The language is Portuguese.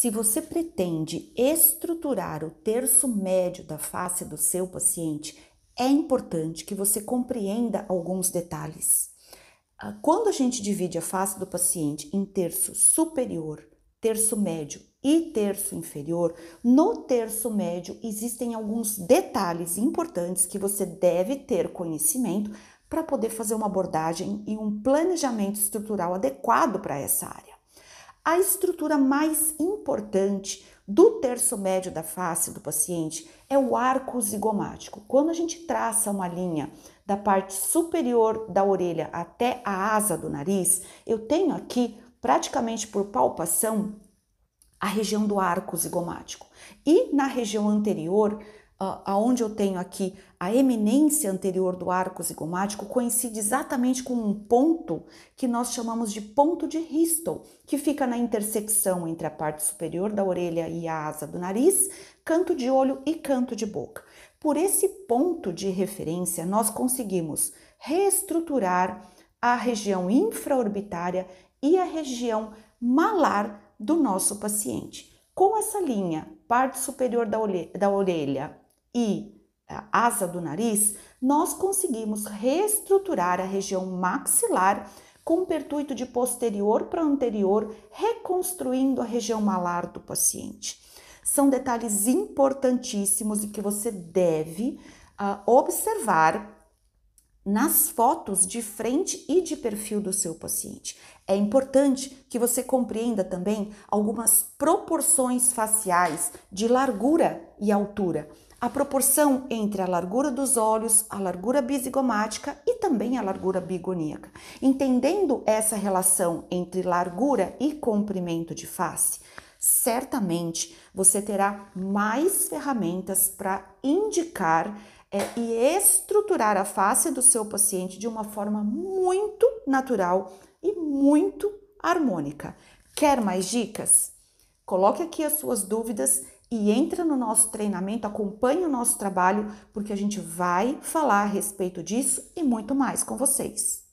Se você pretende estruturar o terço médio da face do seu paciente, é importante que você compreenda alguns detalhes. Ah, quando a gente divide a face do paciente em terço superior, terço médio e terço inferior, no terço médio existem alguns detalhes importantes que você deve ter conhecimento para poder fazer uma abordagem e um planejamento estrutural adequado para essa área. A estrutura mais importante do terço médio da face do paciente é o arco zigomático. Quando a gente traça uma linha da parte superior da orelha até a asa do nariz, eu tenho aqui, praticamente por palpação, a região do arco zigomático. E na região anterior, aonde eu tenho aqui a eminência anterior do arco zigomático coincide exatamente com um ponto que nós chamamos de ponto de Ristle, que fica na intersecção entre a parte superior da orelha e a asa do nariz, canto de olho e canto de boca. Por esse ponto de referência, nós conseguimos reestruturar a região infraorbitária e a região malar do nosso paciente. Com essa linha, parte superior da orelha, e é, asa do nariz, nós conseguimos reestruturar a região maxilar com pertuito de posterior para anterior, reconstruindo a região malar do paciente. São detalhes importantíssimos e que você deve uh, observar nas fotos de frente e de perfil do seu paciente. É importante que você compreenda também algumas proporções faciais de largura e altura a proporção entre a largura dos olhos, a largura bisigomática e também a largura bigoníaca. Entendendo essa relação entre largura e comprimento de face, certamente você terá mais ferramentas para indicar é, e estruturar a face do seu paciente de uma forma muito natural e muito harmônica. Quer mais dicas? Coloque aqui as suas dúvidas e entra no nosso treinamento, acompanhe o nosso trabalho, porque a gente vai falar a respeito disso e muito mais com vocês.